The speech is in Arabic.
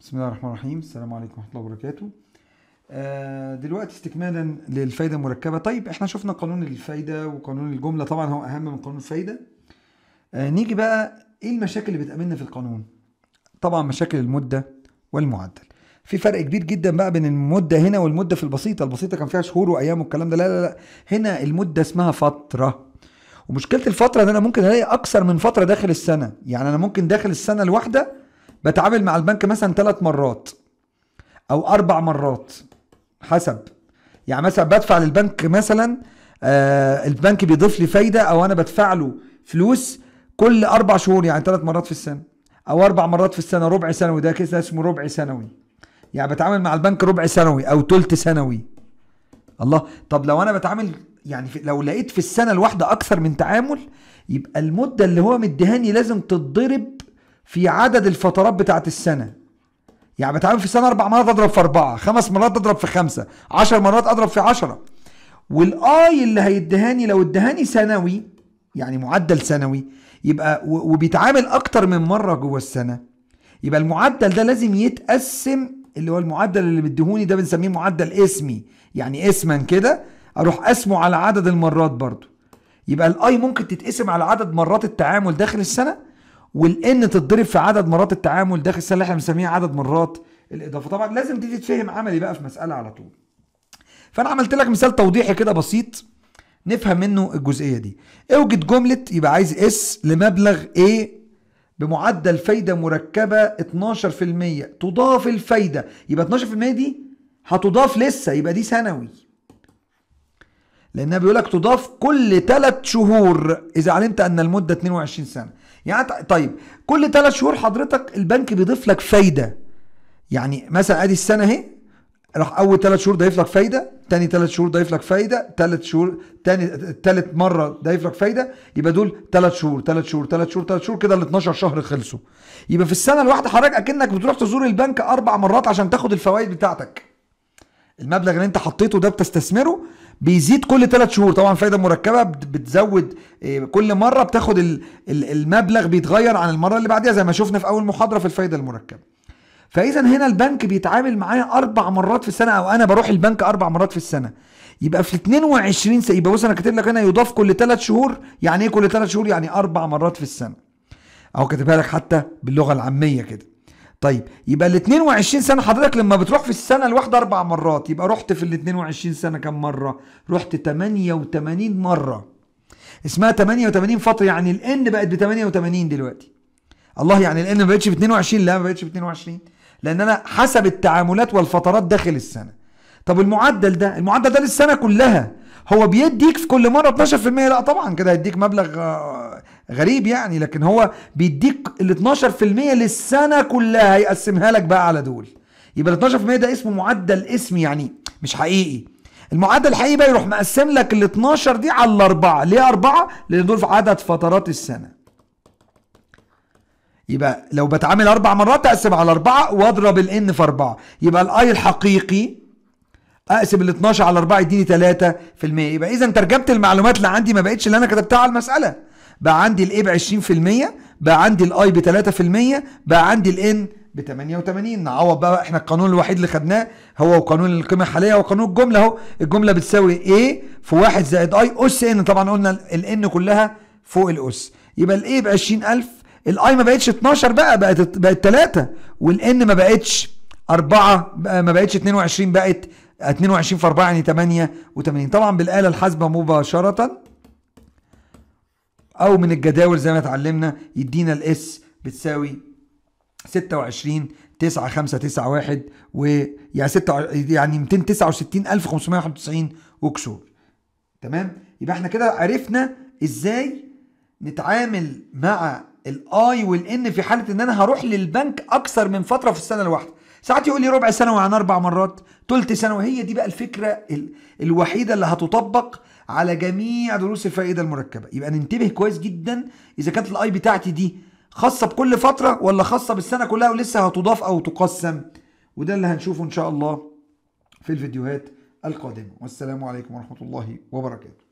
بسم الله الرحمن الرحيم السلام عليكم ورحمه الله وبركاته آه، دلوقتي استكمالا للفايده المركبه طيب احنا شفنا قانون الفايده وقانون الجمله طبعا هو اهم من قانون الفايده آه، نيجي بقى ايه المشاكل اللي بتقابلنا في القانون طبعا مشاكل المده والمعدل في فرق كبير جدا بقى بين المده هنا والمده في البسيطه البسيطه كان فيها شهور وايام والكلام ده لا لا لا هنا المده اسمها فتره ومشكله الفتره ان انا ممكن الاقي اكثر من فتره داخل السنه يعني انا ممكن داخل السنه الواحده بتعامل مع البنك مثلا ثلاث مرات او اربع مرات حسب يعني مثلا بدفع للبنك مثلا آه البنك بيضيف لي فايده او انا بدفع له فلوس كل اربع شهور يعني ثلاث مرات في السنه او اربع مرات في السنه ربع سنوي ده كده اسمه ربع سنوي يعني بتعامل مع البنك ربع سنوي او ثلث سنوي الله طب لو انا بتعامل يعني لو لقيت في السنه الواحده اكثر من تعامل يبقى المده اللي هو مديهاني لازم تتضرب في عدد الفترات بتاعت السنة يعني بتعامل في السنة أربع مرات أضرب في أربعة خمس مرات أضرب في خمسة عشر مرات أضرب في عشرة والآي اللي هيدهاني لو ادهاني سنوي يعني معدل سنوي يبقى وبيتعامل أكتر من مرة جوه السنة يبقى المعدل ده لازم يتقسم اللي هو المعدل اللي بيديهوني ده بنسميه معدل اسمي يعني اسما كده اروح قسمه على عدد المرات برضو يبقى الاي ممكن تتقسم على عدد مرات التعامل داخل السنه والان تتضرب في عدد مرات التعامل داخل السنه اللي احنا بنسميها عدد مرات الاضافه طبعا لازم دي تتفهم عملي بقى في مساله على طول فانا عملت لك مثال توضيحي كده بسيط نفهم منه الجزئيه دي اوجد جمله يبقى عايز اس لمبلغ A بمعدل فايده مركبه 12% تضاف الفايده يبقى 12% دي هتضاف لسه يبقى دي سنوي لانها بيقول لك تضاف كل 3 شهور اذا علمت ان المده 22 سنه يعني طيب كل ثلاث شهور حضرتك البنك بيضيف لك فايده يعني مثلا ادي السنه اهي راح اول ثلاث شهور ضايف لك فايده ثاني ثلاث شهور ضايف لك فايده ثالث شهور ثاني ثالث مره ضايف لك فايده يبقى دول ثلاث شهور ثلاث شهور ثلاث شهور ثلاث شهور كده ال 12 شهر خلصوا يبقى في السنه الواحده حضرتك اكنك بتروح تزور البنك اربع مرات عشان تاخد الفوائد بتاعتك المبلغ اللي انت حطيته ده بتستثمره بيزيد كل ثلاث شهور طبعا فايده مركبه بتزود آه، كل مره بتاخد المبلغ بيتغير عن المره اللي بعديها زي ما شفنا في اول محاضره في الفايده المركبه فاذا هنا البنك بيتعامل معايا اربع مرات في السنه او انا بروح البنك اربع مرات في السنه يبقى في 22 سنه يبقى بص انا كاتب لك هنا يضاف كل ثلاث شهور يعني ايه كل ثلاث شهور يعني اربع مرات في السنه اهو كاتبها لك حتى باللغه العاميه كده طيب يبقى ال 22 سنه حضرتك لما بتروح في السنه الواحده اربع مرات يبقى رحت في ال 22 سنه كم مره؟ رحت 88 مره اسمها 88 فتره يعني ال ان بقت ب 88 دلوقتي الله يعني ال ان ما بقتش ب 22 لا ما بقتش ب 22 لان انا حسب التعاملات والفترات داخل السنه طب المعدل ده المعدل ده للسنه كلها هو بيديك في كل مره 12% لا طبعا كده هيديك مبلغ آه، غريب يعني لكن هو بيديك ال 12% للسنه كلها هيقسمها لك بقى على دول يبقى ال 12% ده اسمه معدل اسمي يعني مش حقيقي المعدل الحقيقي بقى يروح مقسم لك ال 12 دي على الاربعه ليه اربعه؟ لان دول في عدد فترات السنه يبقى لو بتعامل اربع مرات اقسم على اربعه واضرب الان في اربعه يبقى الاي الحقيقي اقسم ال 12 على 4 يديني 3% يبقى اذا ترجمت المعلومات اللي عندي ما بقتش اللي انا كتبتها على المساله بقى عندي الاي ب 20% بقى عندي الاي ب 3% بقى عندي الان ب 88 نعوض بقى احنا القانون الوحيد اللي خدناه هو قانون القيمه الحاليه وقانون الجمله اهو الجمله بتساوي ايه في 1 زائد اي اس ان طبعا قلنا الان كلها فوق الاس يبقى الاي ب 20000 الاي ما بقتش 12 بقى بقت بقت 3 والان ما بقتش 4 ما بقتش 22 بقت 22 في 4 يعني 88 طبعا بالاله الحاسبه مباشره او من الجداول زي ما اتعلمنا يدينا الاس بتساوي 26 9 5 9 1 ويعني 6 يعني 269591 يعني وكسور تمام يبقى احنا كده عرفنا ازاي نتعامل مع الاي والان في حاله ان انا هروح للبنك اكثر من فتره في السنه الواحده ساعات يقول لي ربع سنوي عن اربع مرات ثلث سنوي هي دي بقى الفكره الوحيده اللي هتطبق على جميع دروس الفائده المركبه يبقى ننتبه كويس جدا اذا كانت الاي بتاعتي دي خاصه بكل فتره ولا خاصه بالسنه كلها ولسه هتضاف او تقسم وده اللي هنشوفه ان شاء الله في الفيديوهات القادمه والسلام عليكم ورحمه الله وبركاته